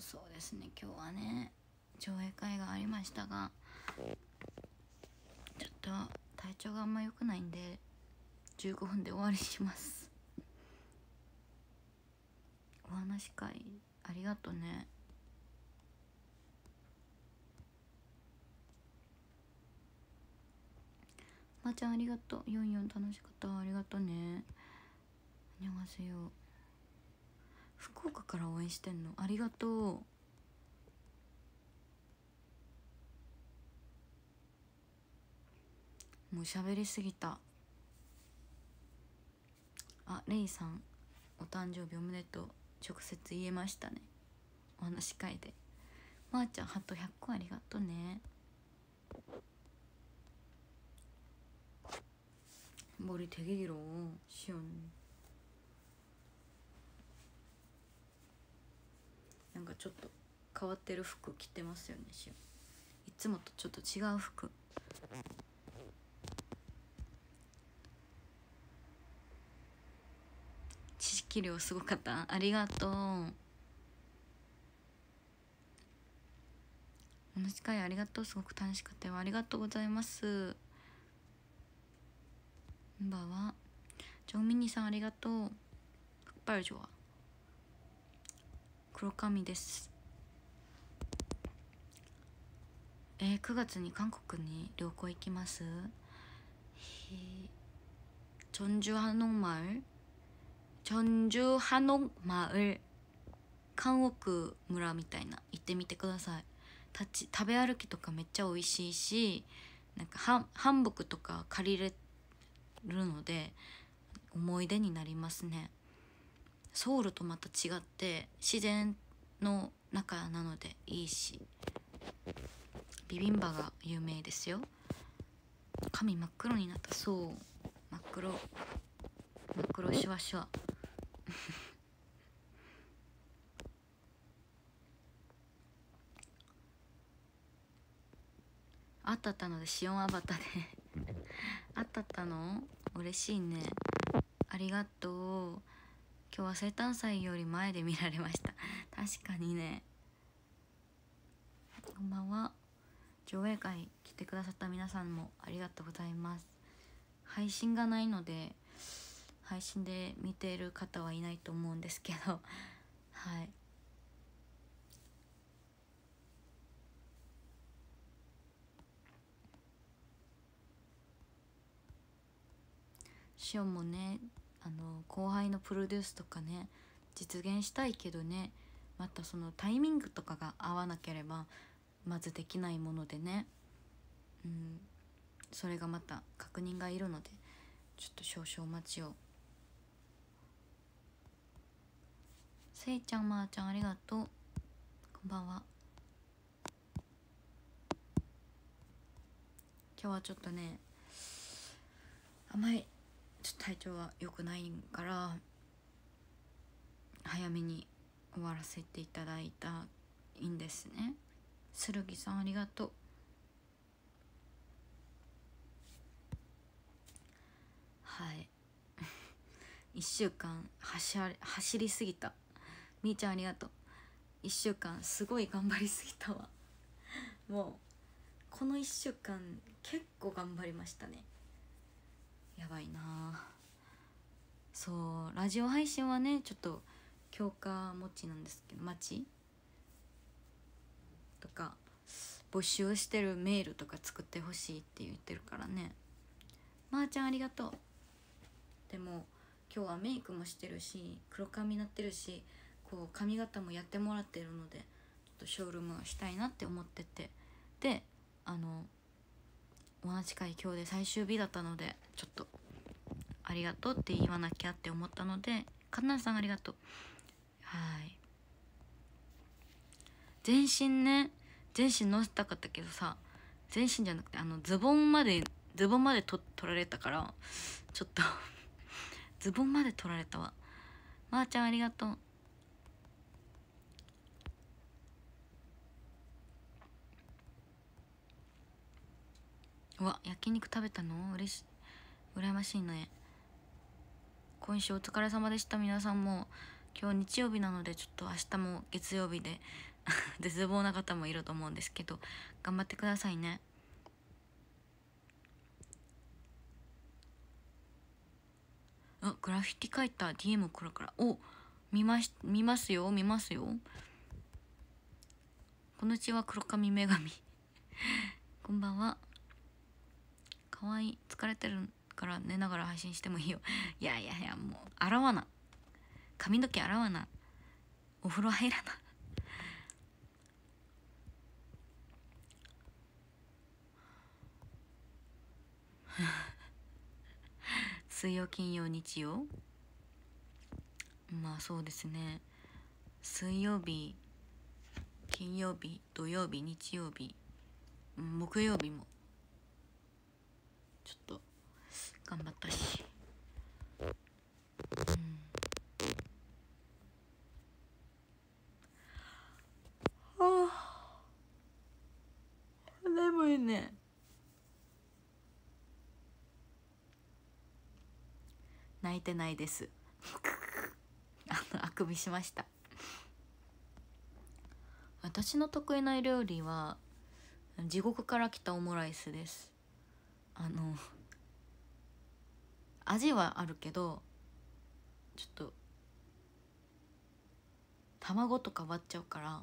そうですね今日はね上映会がありましたがちょっと体調があんま良くないんで15分で終わりしますお話会ありがとねまー、あ、ちゃんありがとう。ヨンヨン楽しかった。ありがとね。안わせよう。福岡から応援してんのありがとうもう喋りすぎたあレイさんお誕生日おめでとう直接言えましたねお話し会でまー、あ、ちゃんハト100個ありがとうね森리되게길しお원ちょっと変わってる服着てますよねしいつもとちょっと違う服知識量すごかったありがとうこの会ありがとうすごく楽しかったよありがとうございますバばはジョンミニさんありがとうバルジョは黒髪ですえー、9月に韓国に旅行行きますチョンジュハノンマルチョンジュハノンマル韓国村みたいな行ってみてください立ち食べ歩きとかめっちゃ美味しいしなんかハン韓クとか借りれるので思い出になりますねソウルとまた違って自然の中なのでいいしビビンバが有名ですよ髪真っ黒になったそう真っ黒真っ黒シュワシュワ あったったのでシオンアバタで あったったの嬉しいねありがとう今日は生誕祭より前で見られました確かにねこんばんは上映会来てくださった皆さんもありがとうございます配信がないので配信で見ている方はいないと思うんですけど はいシオもねあの後輩のプロデュースとかね実現したいけどねまたそのタイミングとかが合わなければまずできないものでね、うん、それがまた確認がいるのでちょっと少々お待ちを。せいちゃんまー、あ、ちゃんありがとうこんばんは今日はちょっとね甘いちょっと体調は良くないから早めに終わらせていただいたいいんですね。スルギさんありがとう。はい。1 週間走走りすぎた。みーちゃんありがとう。1週間すごい頑張りすぎたわ。もうこの1週間結構頑張りましたね。やばいなそうラジオ配信はねちょっと強化持ちなんですけど待ちとか募集してるメールとか作ってほしいって言ってるからねまー、あ、ちゃんありがとうでも今日はメイクもしてるし黒髪になってるしこう髪型もやってもらってるのでちょっとショールームしたいなって思っててであの同じ回今日で最終日だったのでちょっとありがとうって言わなきゃって思ったのでかなさんありがとうはい全身ね全身乗せたかったけどさ全身じゃなくてあのズボンまでズボンまで取られたからちょっと ズボンまで取られたわまー、あ、ちゃんありがとううわ焼肉食べたのうれし羨ましいね今週お疲れ様でした皆さんも今日日曜日なのでちょっと明日も月曜日で 絶望な方もいると思うんですけど頑張ってくださいねあグラフィティ書いた DM 来るからお見まし見ますよ見ますよこんにちは黒髪女神 こんばんはかわいい疲れてるから寝ながら配信してもいいよ いやいやいやもう洗わな髪の毛洗わなお風呂入らな 水曜金曜日曜まあそうですね水曜日金曜日土曜日日曜日木曜日もちょっと頑張ったしうんあ眠いね泣いてないです あのあくびしました私の得意な料理は地獄から来たオムライスですあの味はあるけどちょっと卵とか割っちゃうから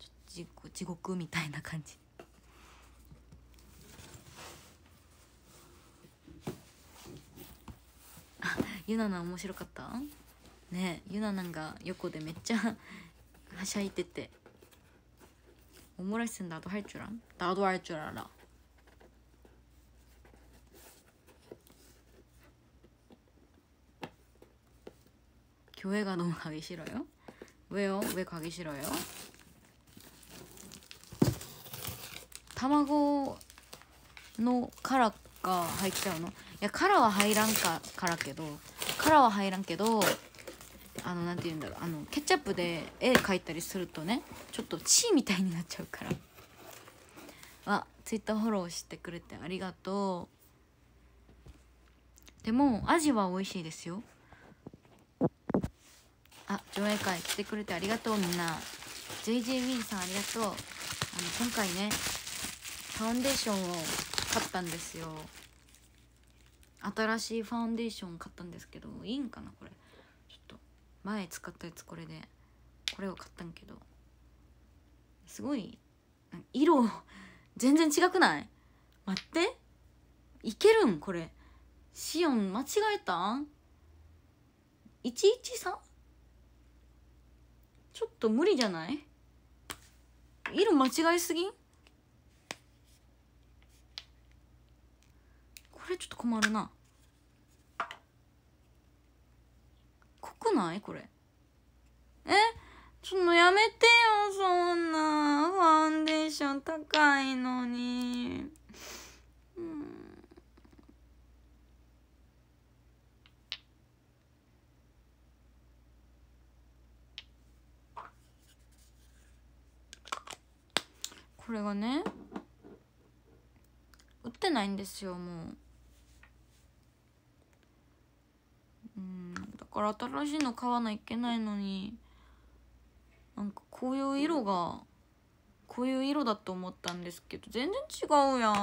ちょっと地獄みたいな感じ。あゆなな面白かったねゆななんが横でめっちゃ はしゃいでて。おもらしんだと入っちゃらんだとはいちゅらら。교회가너무가기싫어요왜요왜가기싫어요卵の殻が入っちゃうのいや殻は入らんかからけど殻は入らんけどあの何て言うんだろうあのケチャップで絵描いたりするとねちょっと血みたいになっちゃうからあツイッターフォローしてくれてありがとうでも味は美味しいですよ上映会来てくれてありがとうみんな j j w さんありがとうあの今回ねファンデーションを買ったんですよ新しいファンデーション買ったんですけどいいんかなこれちょっと前使ったやつこれでこれを買ったんけどすごい色全然違くない待っていけるんこれシオン間違えたん 113? ちょっと無理じゃない色間違いすぎこれちょっと困るな濃くないこれえそのやめてよそんなファンデーション高いのにこれがね売ってないんですよもううんだから新しいの買わないといけないのになんかこういう色がこういう色だと思ったんですけど全然違うやん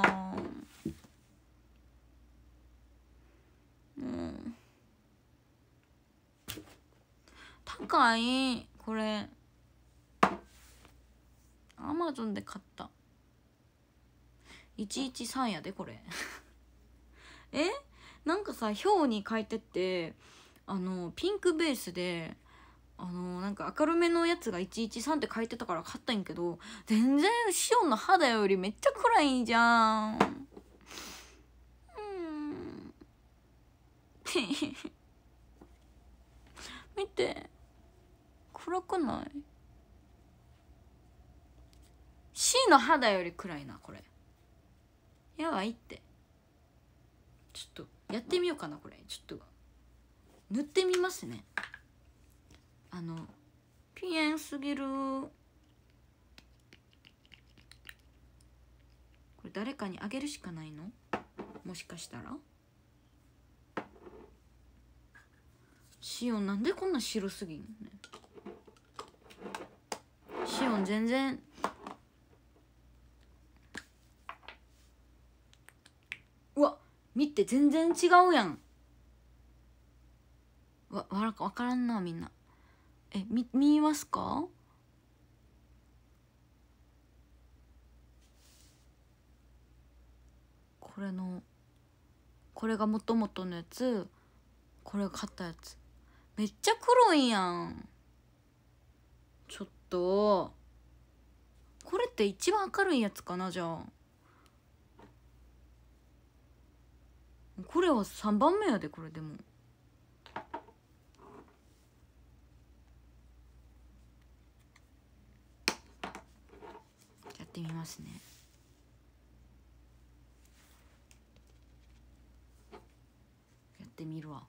うん高いこれアマゾンで買った113やでこれ えなんかさ表に書いてってあのピンクベースであのなんか明るめのやつが113って書いてたから買ったんやけど全然シオンの肌よりめっちゃ暗いんじゃんうん 見て暗くない C の肌より暗いなこれやばいってちょっとやってみようかなこれちょっと塗ってみますねあのピエンすぎるこれ誰かにあげるしかないのもしかしたらシオンなんでこんな白すぎんねシオン全然見て全然違うやんわわ分からんなみんなえみ見ますかこれのこれがもともとのやつこれ買ったやつめっちゃ黒いやんちょっとこれって一番明るいやつかなじゃあこれは3番目やでこれでもやってみますねやってみるわ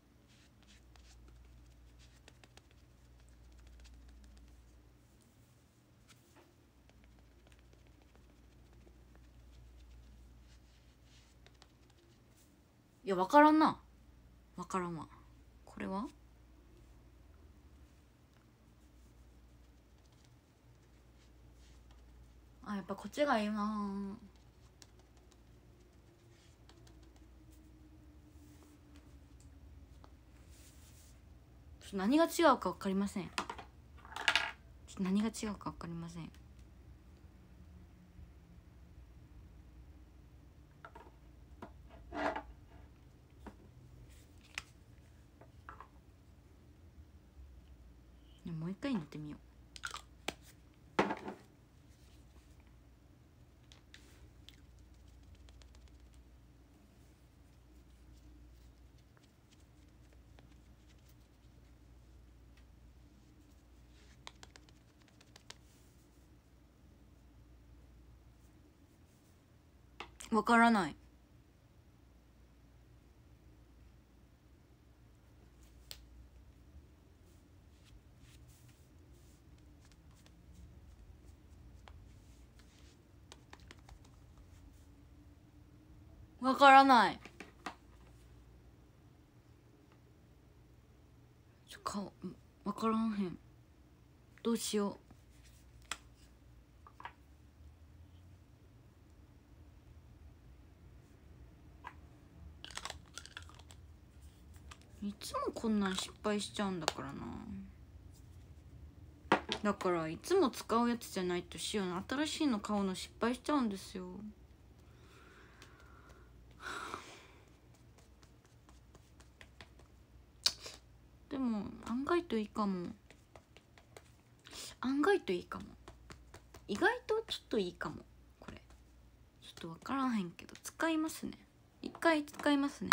いや分からんな分からんわこれはあやっぱこっちがいいなちょっと何が違うか分かりません何が違うか分かりませんってみよう。わからない。からないちょ顔分からんへんどうしよういつもこんなん失敗しちゃうんだからなだからいつも使うやつじゃないとしよう新しいの買うの失敗しちゃうんですよでも案外といいかも案外といいかも意外とちょっといいかもこれちょっと分からへんけど使いますね一回使いますね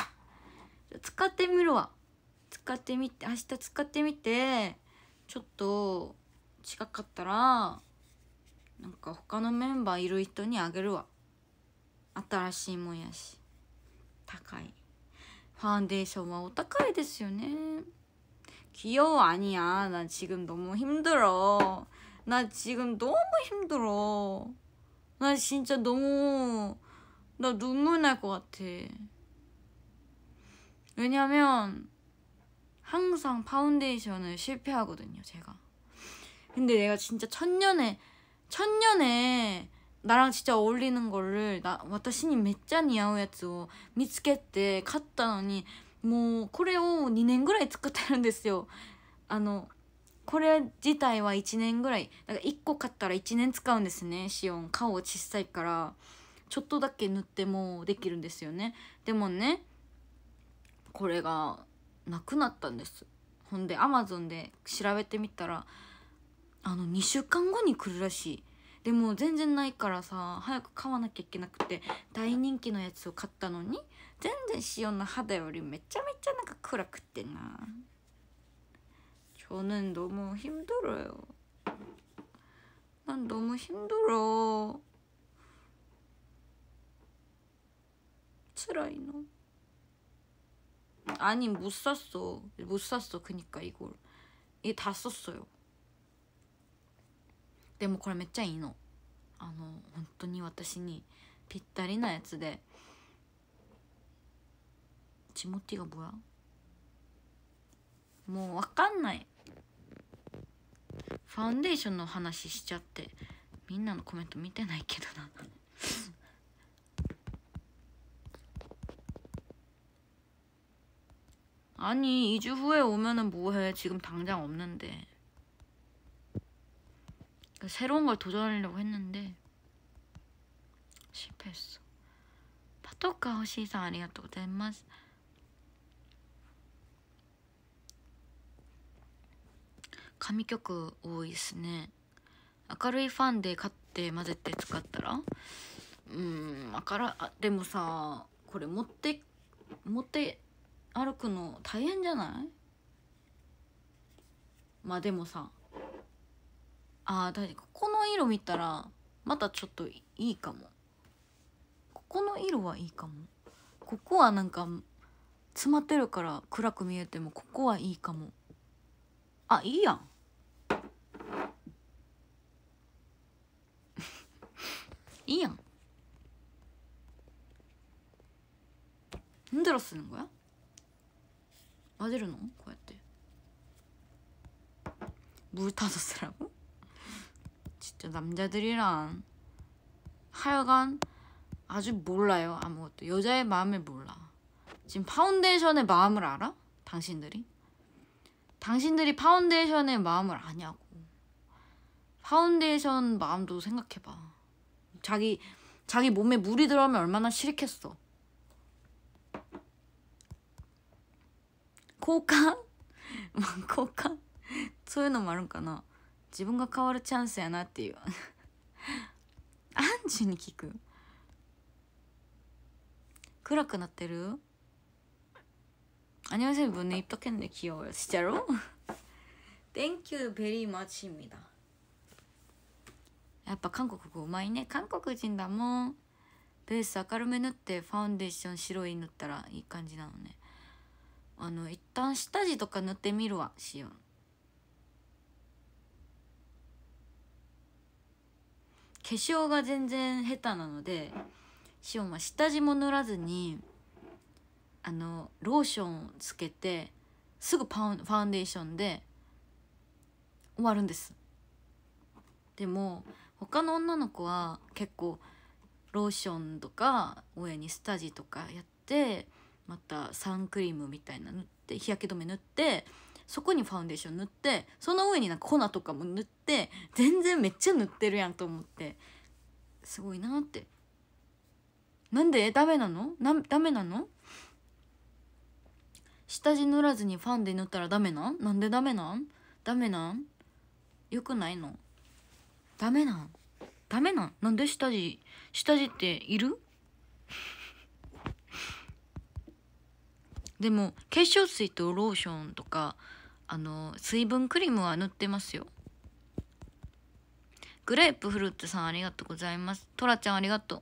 使ってみるわ使ってみて明日使ってみてちょっと近かったらなんか他のメンバーいる人にあげるわ新しいもんやし高いファンデーションはお高いですよね 귀여워 아니야 나 지금 너무 힘들어 나 지금 너무 힘들어 나 진짜 너무 나 눈물 날 것 같아 왜냐면 항상 파운데이션을 실패하거든요 제가 근데 내가 진짜 천년에 천년에 나랑 진짜 어울리는 거를 나 왔다 신이 몇잔이야やつを見つけて買ったのに もうこれを2年ぐらい作ってるんですよあのこれ自体は1年ぐらいだから1個買ったら1年使うんですねシオン顔小さいからちょっとだけ塗ってもできるんですよねでもねこれがなくなったんですほんでアマゾンで調べてみたらあの2週間後に来るらしいでも全然ないからさ早く買わなきゃいけなくて大人気のやつを買ったのに全然塩の肌よりめちゃめちゃなんか暗くてなもひんどろよ何度もひんどろつらいの아니못샀어못샀어그니까이걸이다썼어요でもこれめっちゃいいのあの本当に私にぴったりなやつで 지모티가 뭐야? 뭐, わかんない. 파운데이션 の話しちゃって,みんなの 코멘트 見てないけどな. 아니 2주 후에 오면은 뭐해 지금 당장 없는데 그러니까 새로운 걸 도전하려고 했는데 실패했어 파토카 호시사 아리가또 고자이마스 神曲多いですね明るいファンで買って混ぜて使ったらうんからあでもさこれ持って持って歩くの大変じゃないまあでもさあだここの色見たらまたちょっといいかもここの色はいいかもここはなんか詰まってるから暗く見えてもここはいいかも 啊一样이 아, 양. 흔들어 쓰는 거야? 어디로 넣어? 고야대 물 타서 쓰라고? 진짜 남자들이랑 하여간 아주 몰라요 아무것도 여자의 마음을 몰라 지금 파운데이션의 마음을 알아? 당신들이? 당신들이 파운데이션의 마음을 아냐고. 파운데이션 마음도 생각해봐. 자기, 자기 몸에 물이 들어오면 얼마나 싫겠어. 코카? 코카? 소うい말の까나지ん과 카와르 が変 찬스 やなっていうアンジュに聞く暗くな안녕하세요문에입덕했는데귀여워요진짜로 very much 입니다やっぱ韓国語うまいね韓国人だもんベース明るめ塗ってファンデーション白い塗ったらいい感じなのねあの一旦下地とか塗ってみるわしよう化粧が全然下手なのでしおんは下地も塗らずにあのローションをつけてすぐパンファンデーションで終わるんですでも他の女の子は結構ローションとか上にスタジとかやってまたサンクリームみたいな塗って日焼け止め塗ってそこにファンデーション塗ってその上になんか粉とかも塗って全然めっちゃ塗ってるやんと思ってすごいなってなんでダメなのなダメなの下地塗らずにファンで塗ったらダメなんなんでダメなんダメなんよくないのダメなんダメなんなんで下地下地っている でも化粧水とローションとかあの水分クリームは塗ってますよグレープフルーツさんありがとうございますトラちゃんありがとう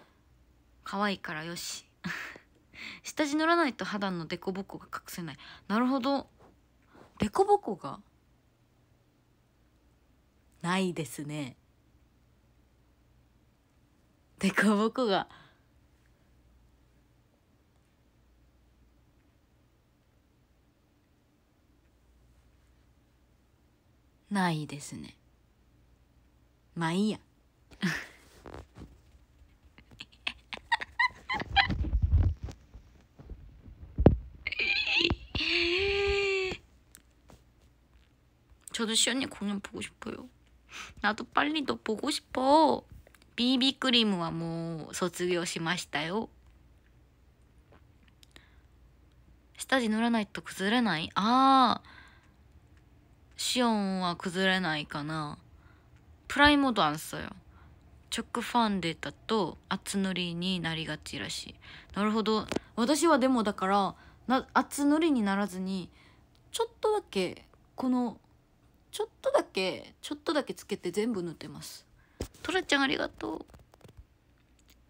可愛いからよし 下地塗らないと肌のデコボコが隠せないなるほどデコボコがないですねデコボコがないですねまあいいや 저도 시언니 공연 보고 싶어요. 나도 빨리 너 보고 싶어. 비비크림은 뭐卒業시마시다요 스타지 놀아ないと 崩れない? 아, 시온은 崩れないかな. 프라이머도 안 써요. 直ファンデだと厚塗りになりがちらしいなるほど私はでもだからな厚塗りにならずにちょっとだけこのちょっとだけちょっとだけつけて全部塗ってますトラちゃんありがと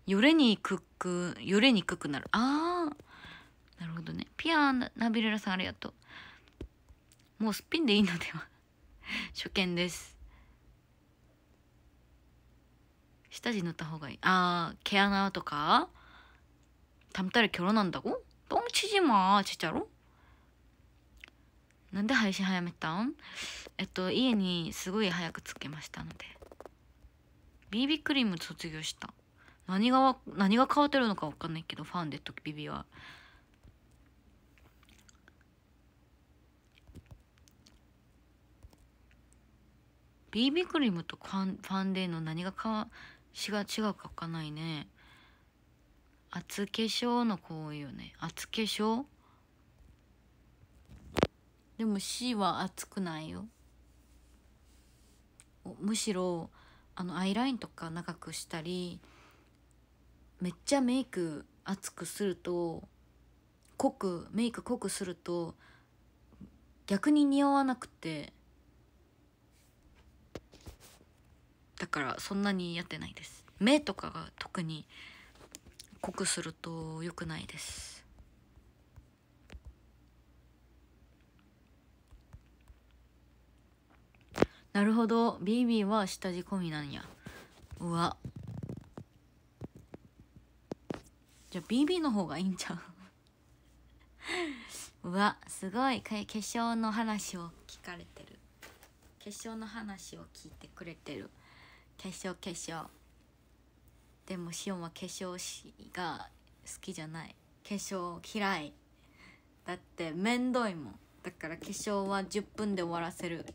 うよれにくくよれにくくなるあーなるほどねピアーナビレラさんありがとうもうすっぴんでいいのでは初見です下地塗った方がいいあ毛穴とかたんたら결혼한다고똥치ち마진짜로なんで配信早めたんえっと家にすごい早くつけましたので BB クリーム卒業した何が何が変わってるのか分かんないけどファンデとトビ b はビビクリームとファンデーの何が変わ違が違う書かないね厚化粧のこういうね厚化粧でもしは厚くないよむしろあのアイラインとか長くしたりめっちゃメイク厚くすると濃くメイク濃くすると逆に似合わなくてだからそんなにやってないです目とかが特に濃くすると良くないですなるほど BB は下地込みなんやうわじゃあ BB の方がいいんちゃう うわすごい化粧の話を聞かれてる化粧の話を聞いてくれてる化粧化粧でもしおんは化粧が好きじゃない化粧嫌いだってめんどいもんだから化粧は10分で終わらせる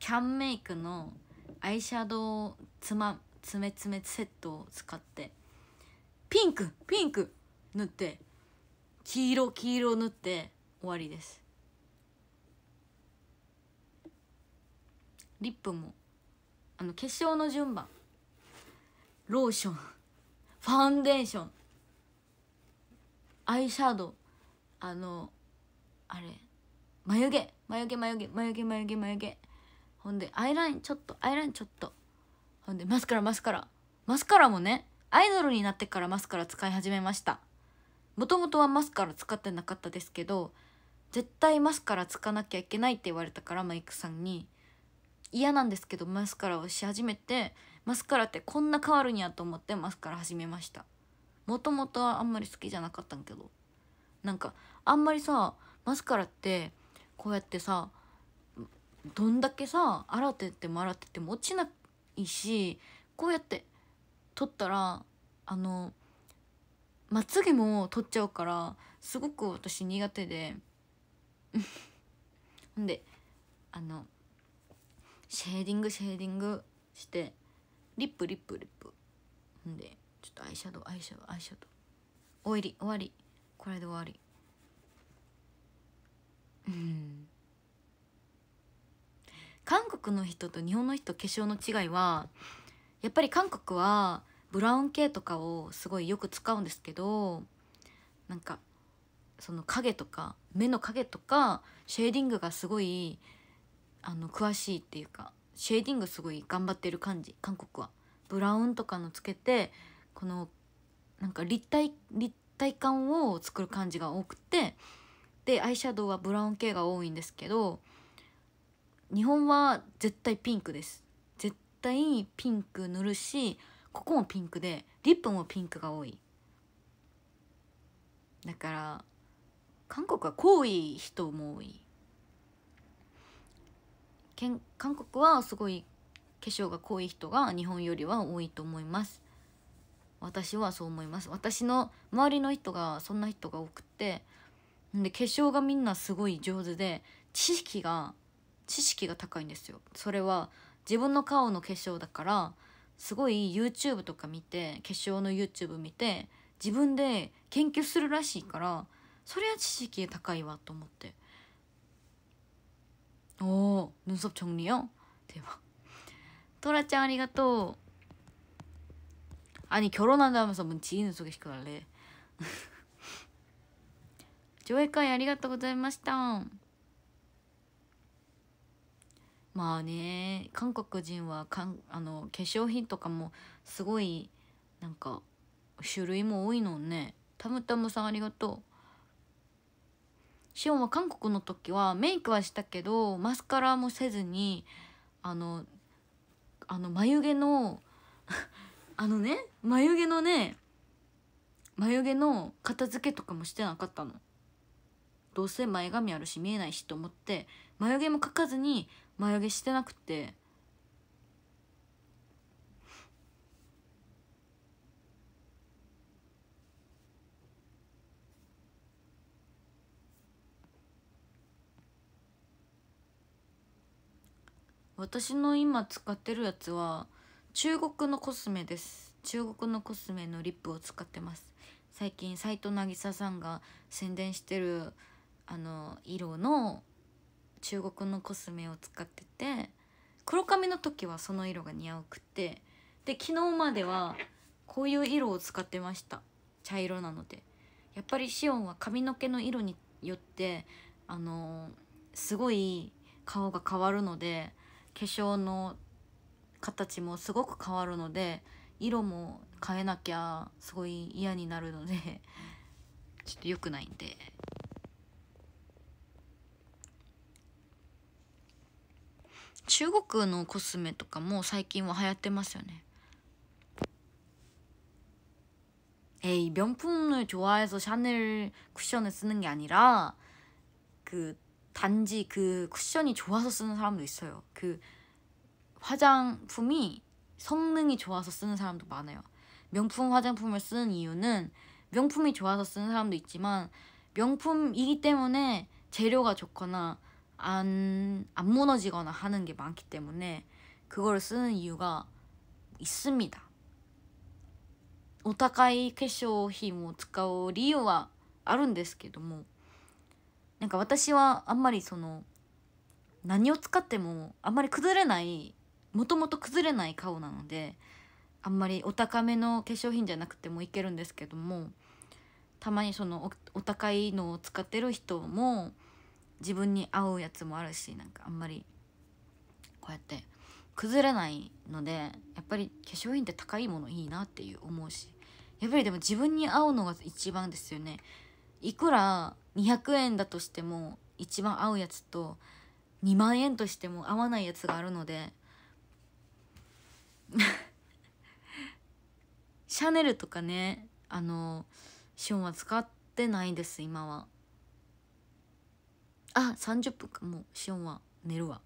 キャンメイクのアイシャドウつまつめつめセットを使ってピンクピンク塗って黄色黄色塗って終わりですリップもあの化粧の順番ローションファンデーションアイシャドウあのあれ眉毛眉毛眉毛眉毛眉毛眉毛ほんでアイラインちょっとアイラインちょっとほんでマスカラマスカラマスカラもねアイドルになってからマスカラ使い始めましたもともとはマスカラ使ってなかったですけど絶対マスカラつかなきゃいけないって言われたからマイクさんに嫌なんですけどマスカラをし始めてマスカラってこんな変わるんやと思ってマスカラ始めましたもともとはあんまり好きじゃなかったんけどなんかあんまりさマスカラってこうやってさどんだけさ洗ってっても洗ってても落ちないしこうやって取ったらあのまつげも取っちゃうからすごく私苦手でん であのシェーディングシェーディングしてリップリップリップんでちょっとアイシャドウアイシャドウアイシャドウ終わり終わりこれで終わりうん韓国の人と日本の人化粧の違いはやっぱり韓国はブラウン系とかをすごいよく使うんですけどなんかその影とか目の影とかシェーディングがすごいあの詳しいっていうかシェーディングすごい頑張ってる感じ韓国はブラウンとかのつけてこのなんか立体立体感を作る感じが多くてでアイシャドウはブラウン系が多いんですけど日本は絶対ピンクです絶対ピンク塗るしここもピンクでリップもピンクが多いだから韓国は濃い人も多いけん韓国はすごい化粧が濃い人が日本よりは多いと思います私はそう思います私の周りの人がそんな人が多くてで化粧がみんなすごい上手で知識が知識が高いんですよそれは自分の顔の化粧だからすごい YouTube とか見て化粧の YouTube 見て自分で研究するらしいからそれは知識高いわと思って 오, 어, 눈썹 정리요? 대박. 또라짱 아니가 또 아니 결혼한다면서 뭔 지인을 소개시켜달래. 조회까지 아리가또 고자이마시다. まあね韓国人はかんあの化粧品とかもすごいなんか種類も多いのねたむたむさんありがとうシオンは韓国の時はメイクはしたけどマスカラもせずにあのあの眉毛の あのね眉毛のね眉毛の片付けとかもしてなかったの。どうせ前髪あるし見えないしと思って眉毛も描かずに眉毛してなくて私の今使ってるやつは中国のコスメです中国のコスメのリップを使ってます最近斎藤渚さんが宣伝してるあの色の中国のコスメを使ってて黒髪の時はその色が似合うくてで昨日まではこういう色を使ってました茶色なのでやっぱりシオンは髪の毛の色によってあのすごい顔が変わるので化粧の形もすごく変わるので色も変えなきゃすごい嫌になるので ちょっと良くないんで。中国のコスメとかも最近は流行ってますよね。えい、명품을좋아해서ッション을쓰는게아니라그 단지 그 쿠션이 좋아서 쓰는 사람도 있어요. 그 화장품이 성능이 좋아서 쓰는 사람도 많아요. 명품 화장품을 쓰는 이유는 명품이 좋아서 쓰는 사람도 있지만 명품이기 때문에 재료가 좋거나 안, 안 무너지거나 하는 게 많기 때문에 그걸 쓰는 이유가 있습니다. 오타카이 캐쇼히 뭐使う理由はあるんですけども なんか私はあんまりその何を使ってもあんまり崩れないもともと崩れない顔なのであんまりお高めの化粧品じゃなくてもいけるんですけどもたまにそのお高いのを使ってる人も自分に合うやつもあるしなんかあんまりこうやって崩れないのでやっぱり化粧品って高いものいいなっていう思うしやっぱりでも自分に合うのが一番ですよねいくら200円だとしても一番合うやつと2万円としても合わないやつがあるので シャネルとかねあのシオンは使ってないです今はあ30分かもうシオンは寝るわ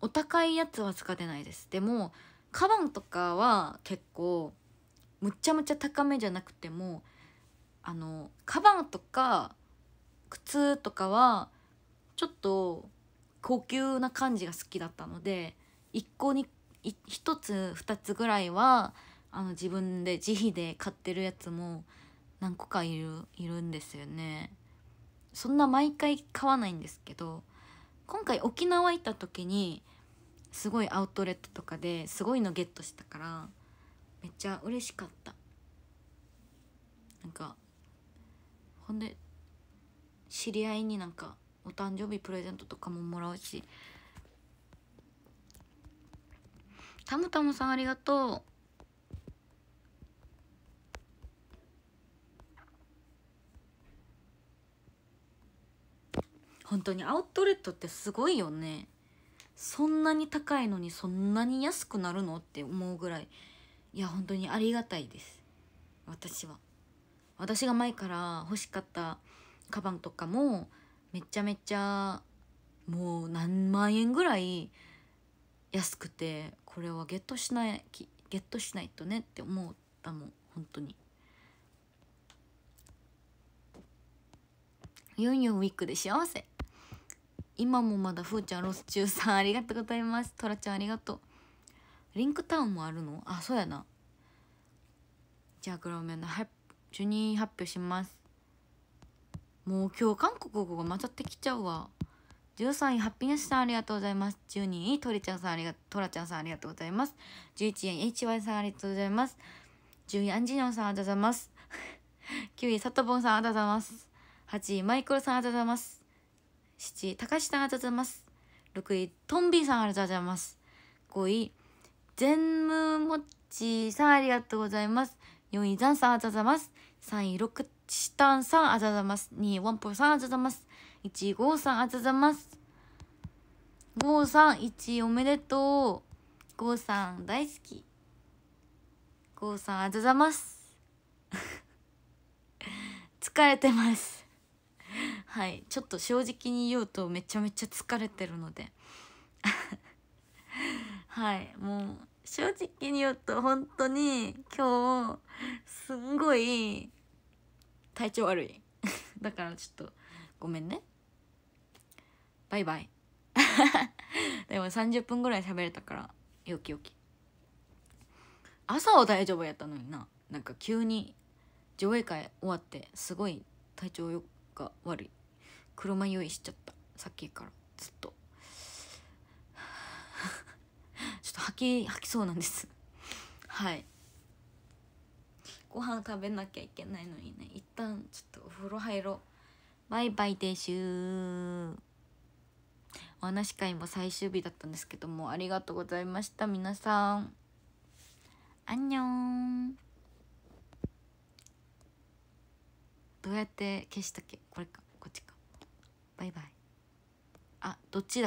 お高いやつは使ってないですでもカバンとかは結構むちゃむちゃ高めじゃなくてもあのカバンとか靴とかはちょっと高級な感じが好きだったので一個に1つ2つぐらいはあの自分で自費で買ってるやつも何個かいるいるんですよね。そんな毎回買わないんですけど今回沖縄行った時にすごいアウトレットとかですごいのゲットしたからめっちゃ嬉しかったなんかほんで知り合いになんかお誕生日プレゼントとかももらうしたむたむさんありがとう本当にアウトレットってすごいよねそんなに高いのにそんなに安くなるのって思うぐらいいや本当にありがたいです私は。私が前から欲しかったカバンとかもめちゃめちゃもう何万円ぐらい安くてこれはゲットしないゲットしないとねって思ったもん本当にユンユンウィークで幸せ今もまだふーちゃんロス中さんありがとうございますトラちゃんありがとうリンクタウンもあるのあそうやなじゃあ그러면할부ジュニ発表しますもう今日韓国語が混ざってきちゃうわ13位ハッピネスさんありがとうございます12位トリちゃんさんありがトラちゃんさんありがとうございます11位 HY さんありがとうございます10位アンジニョンさんありがとうございます9位サトボンさんありがとうございます8位マイクロさんありがとうございます7位カシさんありがとうございます6位トンビさんありがとうございます5位ンムもっちさんありがとうございます4位ザンさんあざざます。3位ロクチタンさんあざざます。2位ワンポさんあざざます。1位ゴーさんあざざます。ゴーさん1位おめでとう。ゴーさん大好き。ゴーさんあざざます。疲れてますはいちょっと正直に言うとめちゃめちゃ疲れてるので はいもう正直に言うと本当に今日すんごい体調悪い だからちょっとごめんねバイバイ でも30分ぐらい喋れたからよきよき朝は大丈夫やったのにななんか急に上映会終わってすごい体調よが悪い車酔いしちゃったさっきからずっと吐き吐きそうなんですはいご飯食べなきゃいけないのにね一旦ちょっとお風呂入ろうバイバイでしゅーお話会も最終日だったんですけどもありがとうございました皆さんあんにょんどうやって消したっけこれかこっちかバイバイあどっちだっ